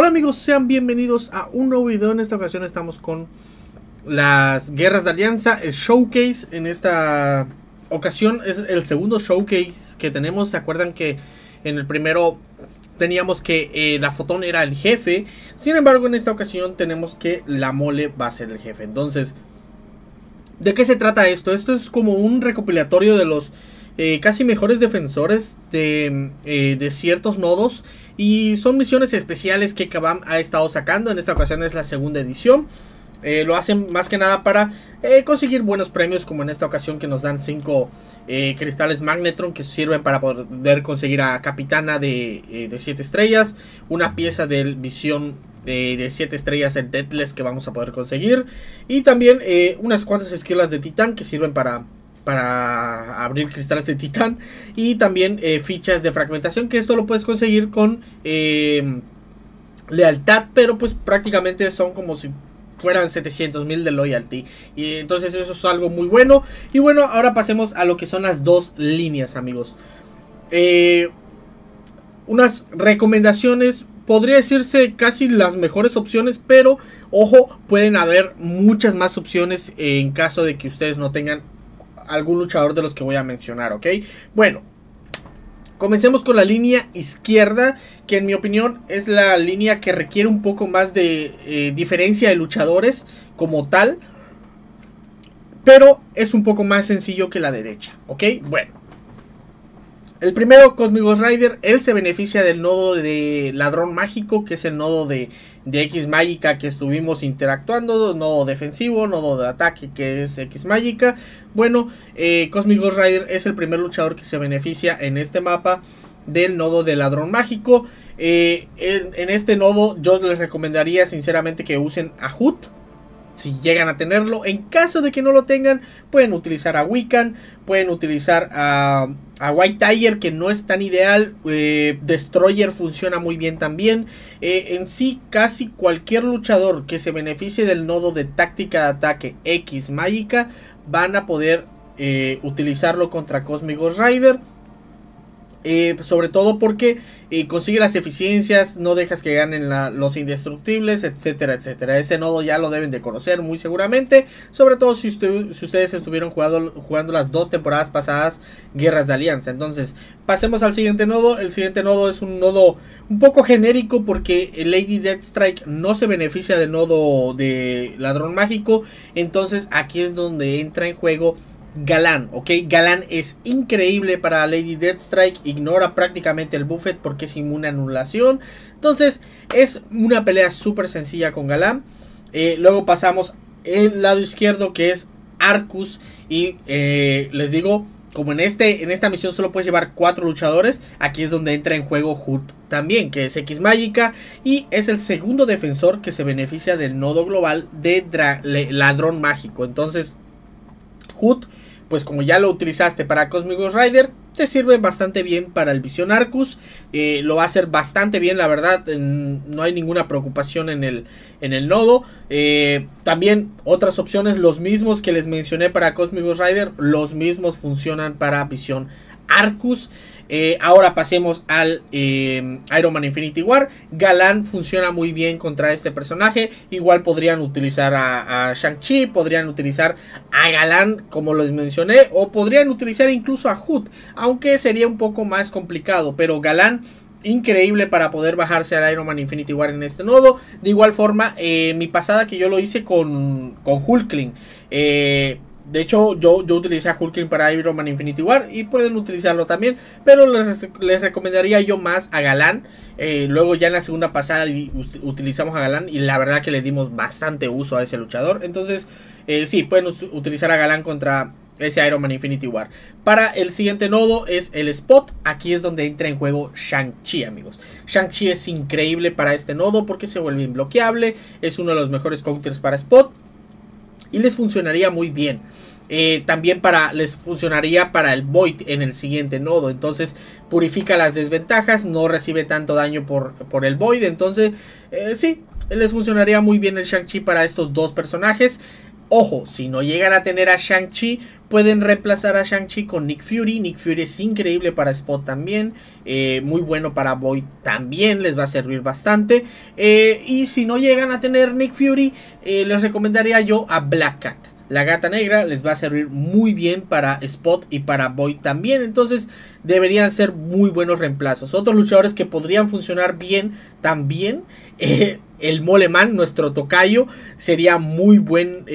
Hola amigos, sean bienvenidos a un nuevo video. En esta ocasión estamos con las guerras de alianza, el showcase. En esta ocasión es el segundo showcase que tenemos. ¿Se acuerdan que en el primero teníamos que eh, la fotón era el jefe? Sin embargo, en esta ocasión tenemos que la mole va a ser el jefe. Entonces, ¿de qué se trata esto? Esto es como un recopilatorio de los eh, casi mejores defensores eh, de, ciertos nodos y son misiones especiales que Kabam ha estado sacando, en esta ocasión es la segunda edición. Eh, lo hacen más que nada para conseguir buenos premios como en esta ocasión que nos dan 5 cristales Magnetron que sirven para poder conseguir a Capitana de 7 estrellas, una pieza de Visión de 7 estrellas en Deathless que vamos a poder conseguir. Y también unas cuantas esquilas de titán que sirven para para abrir cristales de titán y también eh, fichas de fragmentación que esto lo puedes conseguir con eh, lealtad pero pues prácticamente son como si fueran 700 mil de loyalty y entonces eso es algo muy bueno y bueno ahora pasemos a lo que son las dos líneas amigos eh, unas recomendaciones podría decirse casi las mejores opciones, pero ojo, pueden haber muchas más opciones en caso de que ustedes no tengan algún luchador de los que voy a mencionar, ¿ok? Bueno, Comencemos con la línea izquierda, que en mi opinión es la línea que requiere un poco más de eh, diferencia de luchadores como tal. Pero es un poco más sencillo que la derecha, ¿ok? Bueno. El primero, Cosmigos Rider, él se beneficia del nodo de Ladrón Mágico, que es el nodo de de X Mágica que estuvimos interactuando, nodo defensivo, nodo de ataque que es X Mágica. Bueno, eh, Cosmic Ghost Rider es el primer luchador que se beneficia en este mapa del nodo de ladrón mágico. Eh, en, este nodo yo les recomendaría sinceramente que usen a si llegan a tenerlo. En caso de que no lo tengan, pueden utilizar a Wiccan, pueden utilizar a, White Tiger, que no es tan ideal. Eh, Destroyer funciona muy bien también. Eh, en sí, casi cualquier luchador que se beneficie del nodo de táctica de ataque X mágica, van a poder eh, utilizarlo contra Cosmic Rider. Eh, sobre todo porque eh, consigue las eficiencias, no dejas que ganen los indestructibles, etcétera, etcétera. Ese nodo ya lo deben de conocer muy seguramente, sobre todo si, ustedes estuvieron jugando las dos temporadas pasadas Guerras de Alianza. Entonces, pasemos al siguiente nodo. El siguiente nodo es un nodo un poco genérico porque Lady Deathstrike no se beneficia del nodo de Ladrón Mágico. Entonces, aquí es donde entra en juego Galán, ¿ok? Galán es increíble para Lady Deathstrike, ignora prácticamente el buffet porque es inmune a anulación. Entonces es una pelea súper sencilla con Galán. Eh, luego pasamos el lado izquierdo que es Arcus y eh, les digo, como en, este, en esta misión solo puedes llevar 4 luchadores, aquí es donde entra en juego Hood también, que es X Mágica y es el segundo defensor que se beneficia del nodo global de Ladrón Mágico. Entonces, Hood pues como ya lo utilizaste para Cosmic Rider, te sirve bastante bien para el Vision Arcus. Eh, lo va a hacer bastante bien, la verdad. No hay ninguna preocupación en el, en el nodo. Eh, también otras opciones, los mismos que les mencioné para Cosmic Rider, los mismos funcionan para Vision Arcus. Eh, ahora pasemos al eh, Iron Man Infinity War. Galán funciona muy bien contra este personaje. Igual podrían utilizar a, Shang-Chi, podrían utilizar a Galán, como les mencioné, o podrían utilizar incluso a Hood, aunque sería un poco más complicado. Pero Galán increíble para poder bajarse al Iron Man Infinity War en este nodo. De igual forma, eh, mi pasada que yo lo hice con, con Hulkling. Eh, de hecho, yo, yo utilicé a Hulkling para Iron Man Infinity War y pueden utilizarlo también. Pero les, recomendaría yo más a Galán. Eh, luego ya en la segunda pasada utilizamos a Galán y la verdad que le dimos bastante uso a ese luchador. Entonces, eh, sí, pueden utilizar a Galán contra ese Iron Man Infinity War. Para el siguiente nodo es el spot. Aquí es donde entra en juego Shang-Chi, amigos. Shang-Chi es increíble para este nodo porque se vuelve inbloqueable. Es uno de los mejores counters para spot y les funcionaría muy bien. Eh, también para les funcionaría para el void en el siguiente nodo entonces purifica las desventajas no recibe tanto daño por, el void entonces eh, sí les funcionaría muy bien el Shang-Chi para estos dos personajes Ojo, si no llegan a tener a Shang-Chi, Pueden reemplazar a Shang-Chi con Nick Fury. Nick Fury es increíble para Spot también. Eh, muy bueno para Boy también. Les va a servir bastante. Eh, y si no llegan a tener Nick Fury, eh, les recomendaría yo a Black Cat. La gata negra les va a servir muy bien para Spot y para Boy también. Entonces deberían ser muy buenos reemplazos. Otros luchadores que podrían funcionar bien también. el Moleman, nuestro tocayo, sería muy buen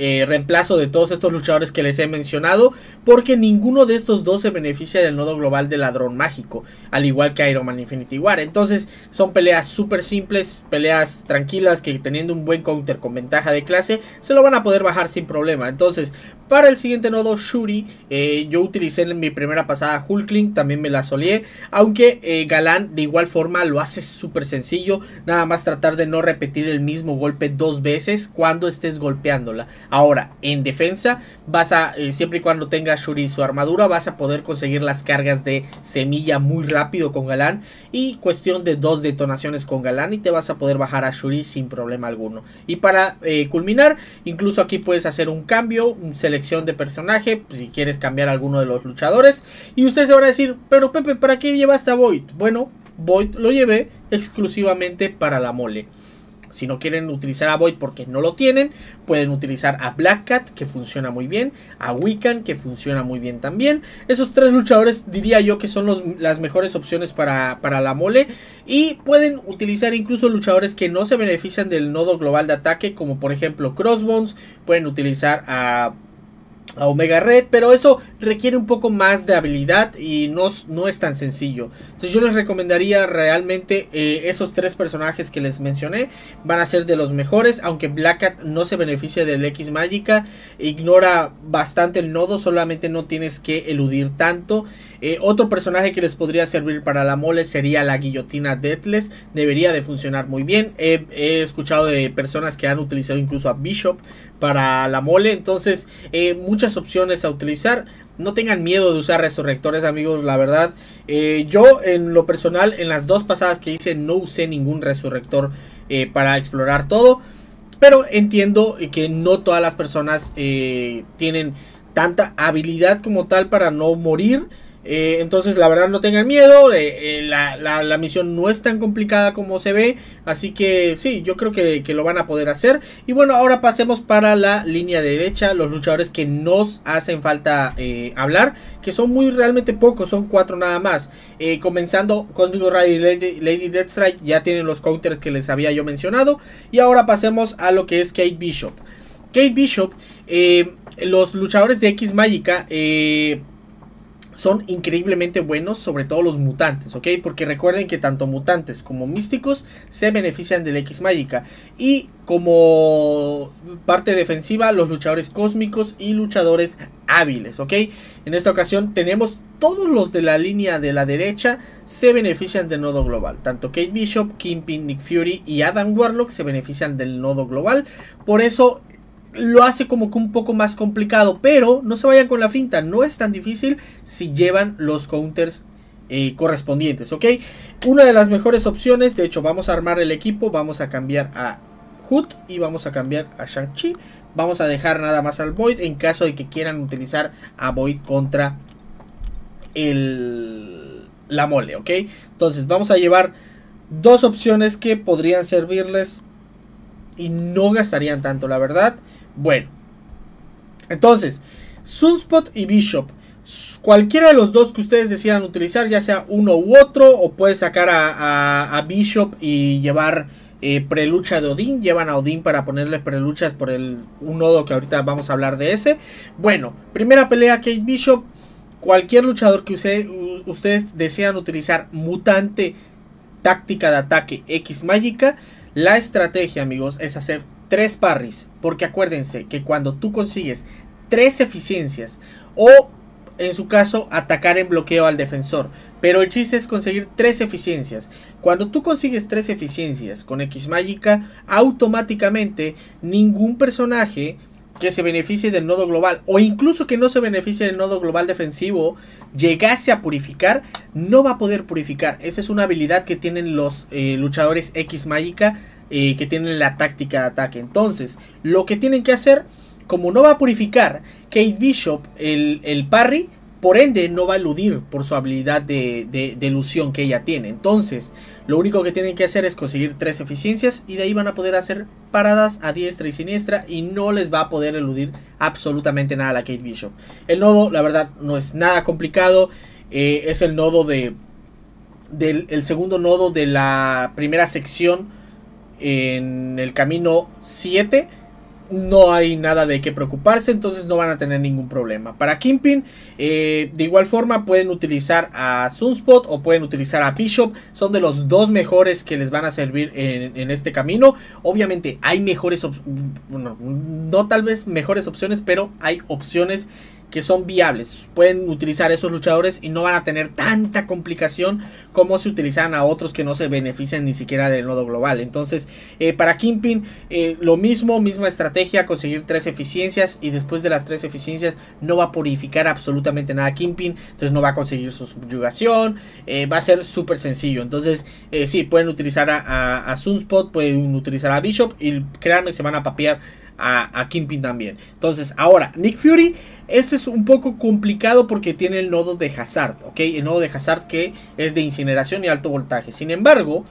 eh, reemplazo de todos estos luchadores que les he mencionado, porque ninguno de estos dos se beneficia del nodo global del ladrón mágico, al igual que Iron Man Infinity War. Entonces son peleas súper simples, peleas tranquilas que teniendo un buen counter con ventaja de clase, se lo van a poder bajar sin problema. Entonces, para el siguiente nodo Shuri, eh, yo utilicé en mi primera pasada Hulkling, también me la solié, aunque eh, Galán de igual forma lo hace súper sencillo, nada más tratar de no repetir el mismo golpe dos veces cuando estés golpeándola. Ahora, en defensa, vas a, eh, siempre y cuando tenga Shuri su armadura, vas a poder conseguir las cargas de semilla muy rápido con Galán. Y cuestión de dos detonaciones con Galán y te vas a poder bajar a Shuri sin problema alguno. Y para eh, culminar, incluso aquí puedes hacer un cambio, selección de personaje, si quieres cambiar a alguno de los luchadores. Y usted se van a decir, pero Pepe, ¿para qué llevaste a Void? Bueno, Void lo llevé exclusivamente para la mole. Si no quieren utilizar a Void porque no lo tienen, pueden utilizar a Black Cat, que funciona muy bien, a Wiccan, que funciona muy bien también. Esos tres luchadores diría yo que son las mejores opciones para, para la mole. Y pueden utilizar incluso luchadores que no se benefician del nodo global de ataque, como por ejemplo Crossbones. Pueden utilizar a a Omega Red, pero eso requiere un poco más de habilidad y no, es tan sencillo. Entonces yo les recomendaría realmente eh, esos tres personajes que les mencioné, van a ser de los mejores, aunque Black Cat no se beneficia del X Mágica, ignora bastante el nodo, solamente no tienes que eludir tanto. Eh, otro personaje que les podría servir para la mole sería la guillotina Deathless. Debería de funcionar muy bien. He, escuchado de personas que han utilizado incluso a Bishop para la mole. Entonces, eh, muchas opciones a utilizar. No tengan miedo de usar resurrectores, amigos, la verdad. Eh, yo, en lo personal, en las dos pasadas que hice, no usé ningún resurrector para explorar todo. Pero entiendo que no todas las personas tienen tanta habilidad como tal para no morir. Eh, entonces, la verdad, no tengan miedo. Eh, eh, la, misión no es tan complicada como se ve. Así que sí, yo creo que, lo van a poder hacer. Y bueno, ahora pasemos para la línea derecha. Los luchadores que nos hacen falta hablar. Que son muy realmente pocos. Son cuatro nada más. comenzando conmigo Ray y Lady, Lady Deathstrike. Ya tienen los counters que les había yo mencionado. Y ahora pasemos a lo que es Kate Bishop. Kate Bishop los luchadores de X magica eh, son increíblemente buenos, sobre todo los mutantes, ¿ok? Porque recuerden que tanto mutantes como místicos se benefician del X Mágica. Y como parte defensiva, los luchadores cósmicos y luchadores hábiles, ¿ok? En esta ocasión tenemos todos los de la línea de la derecha se benefician del nodo global. Tanto Kate Bishop, Kingpin, Nick Fury y Adam Warlock se benefician del nodo global. Por eso lo hace como que un poco más complicado. Pero no se vayan con la finta, no es tan difícil si llevan los counters eh, correspondientes, ¿ok? Una de las mejores opciones, de hecho vamos a armar el equipo, vamos a cambiar a Hood y vamos a cambiar a Shang-Chi. Vamos a dejar nada más al Void en caso de que quieran utilizar a Void contra el, la mole, ¿ok? Entonces vamos a llevar dos opciones que podrían servirles y no gastarían tanto, la verdad. Bueno. Entonces, Sunspot y Bishop. Cualquiera de los dos que ustedes decidan utilizar, ya sea uno u otro, o puede sacar a, Bishop y llevar eh, prelucha de Odín. Llevan a Odín para ponerle preluchas por el, un nodo que ahorita vamos a hablar de ese. Bueno, primera pelea Kate Bishop. Cualquier luchador que ustedes desean utilizar, mutante, táctica de ataque X mágica. La estrategia, amigos, es hacer tres parries, porque acuérdense que cuando tú consigues tres eficiencias o en su caso atacar en bloqueo al defensor, pero el chiste es conseguir tres eficiencias. Cuando tú consigues tres eficiencias con X mágica, automáticamente ningún personaje que se beneficie del nodo global o incluso que no se beneficie del nodo global defensivo llegase a purificar, no va a poder purificar. Esa es una habilidad que tienen los eh, luchadores X mágica que tienen la táctica de ataque. Entonces, lo que tienen que hacer, como no va a purificar Kate Bishop el, parry, por ende no va a eludir por su habilidad de, de, ilusión que ella tiene. Entonces, lo único que tienen que hacer es conseguir tres eficiencias y de ahí van a poder hacer paradas a diestra y siniestra y no les va a poder eludir absolutamente nada a la Kate Bishop. El nodo, la verdad, no es nada complicado. Eh, es el nodo de... Del el segundo nodo de la primera sección en el camino 7 no hay nada de qué preocuparse, entonces no van a tener ningún problema. Para Kingpin, eh, de igual forma pueden utilizar a Sunspot o pueden utilizar a Bishop. Son de los dos mejores que les van a servir en, este camino. Obviamente hay mejores, bueno, no tal vez mejores opciones, pero hay opciones que son viables. Pueden utilizar esos luchadores y no van a tener tanta complicación como si utilizaran a otros que no se benefician ni siquiera del nodo global. Entonces, eh, para Kingpin, eh, lo mismo, misma estrategia, conseguir tres eficiencias y después de las tres eficiencias no va a purificar absolutamente nada a Kingpin. Entonces no va a conseguir su subyugación. Eh, va a ser súper sencillo. Entonces, sí, pueden utilizar a, Sunspot, pueden utilizar a Bishop y créanme, se van a papear a, a también. Entonces, ahora, Nick Fury este es un poco complicado porque tiene el nodo de Hazard, ¿ok? El nodo de Hazard que es de incineración y alto voltaje. Sin embargo,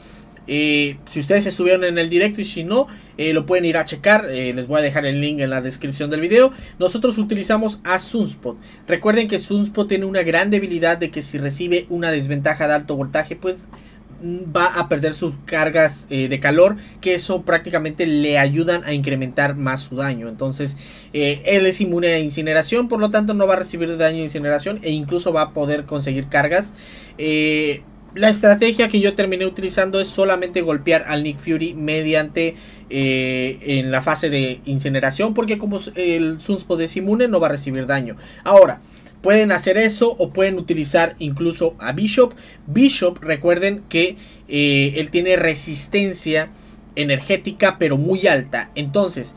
eh, si ustedes estuvieron en el directo y si no, eh, lo pueden ir a checar. Eh, les voy a dejar el link en la descripción del video. Nosotros utilizamos a Sunspot. Recuerden que Sunspot tiene una gran debilidad de que si recibe una desventaja de alto voltaje, pues va a perder sus cargas eh, de calor, que eso prácticamente le ayudan a incrementar más su daño. Entonces, eh, él es inmune a incineración, por lo tanto no va a recibir daño de incineración e incluso va a poder conseguir cargas. Eh, la estrategia que yo terminé utilizando es solamente golpear al Nick Fury mediante en la fase de incineración porque como el Sunspot es inmune no va a recibir daño. Ahora, Pueden hacer eso o pueden utilizar incluso a Bishop. Bishop, recuerden que eh, él tiene resistencia energética pero muy alta. Entonces,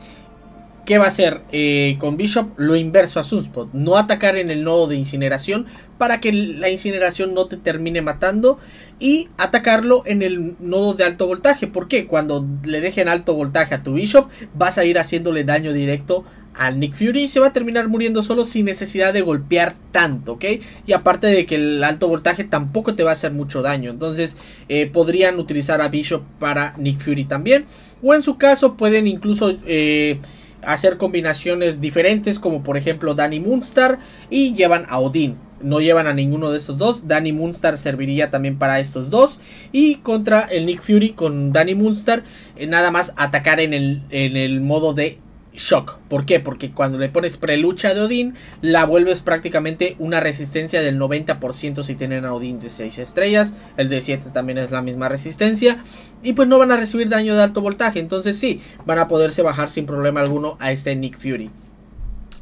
¿Qué va a hacer eh, con Bishop? Lo inverso a Sunspot. No atacar en el nodo de incineración para que la incineración no te termine matando. Y atacarlo en el nodo de alto voltaje. Porque cuando le dejen alto voltaje a tu Bishop, vas a ir haciéndole daño directo al Nick Fury se va a terminar muriendo solo sin necesidad de golpear tanto, ¿ok? Y aparte de que el alto voltaje tampoco te va a hacer mucho daño, entonces eh, podrían utilizar a Bishop para Nick Fury también. O en su caso pueden incluso... Eh, hacer combinaciones diferentes como por ejemplo Danny Moonstar y llevan a Odin. No llevan a ninguno de estos dos. Danny Moonstar serviría también para estos dos. Y contra el Nick Fury con Danny Moonstar, eh, nada más atacar en el modo de Shock. ¿Por qué? Porque cuando le pones prelucha de Odín, la vuelves prácticamente una resistencia del 90% si tienen a Odín de 6 estrellas. El de 7 también es la misma resistencia. Y pues no van a recibir daño de alto voltaje. Entonces sí, van a poderse bajar sin problema alguno a este Nick Fury.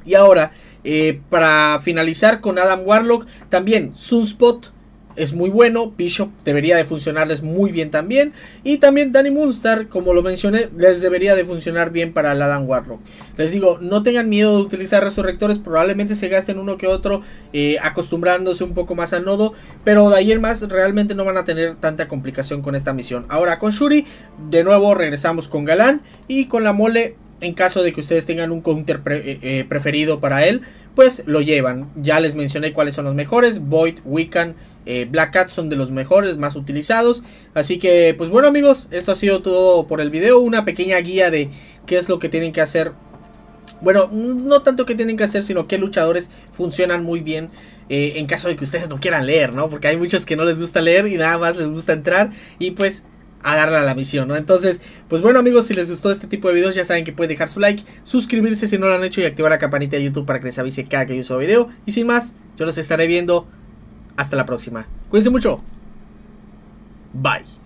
Y ahora, eh, para finalizar con Adam Warlock, también Sunspot es muy bueno, Bishop debería de funcionarles muy bien también, y también Danny Munster, como lo mencioné, les debería de funcionar bien para la Adam Warlock. Les digo, no tengan miedo de utilizar resurrectores, probablemente se gasten uno que otro eh, acostumbrándose un poco más al nodo, pero de ahí en más realmente no van a tener tanta complicación con esta misión. Ahora con Shuri, de nuevo regresamos con Galán y con la mole en caso de que ustedes tengan un counter eh, eh, preferido para él, pues lo llevan. Ya les mencioné cuáles son los mejores. Void, Wiccan, eh, Black Cat son de los mejores, más utilizados. Así que, pues bueno amigos, esto ha sido todo por el video. Una pequeña guía de qué es lo que tienen que hacer bueno, no tanto qué tienen que hacer, sino qué luchadores funcionan muy bien en caso de que ustedes no quieran leer, ¿no? Porque hay muchos que no les gusta leer y nada más les gusta entrar y pues a darle a la misión, ¿no? Entonces, pues bueno amigos, si les gustó este tipo de videos ya saben que pueden dejar su like, suscribirse si no lo han hecho y activar la campanita de YouTube para que les avise cada que yo suba video. Y sin más, yo los estaré viendo hasta la próxima. Cuídense mucho. Bye.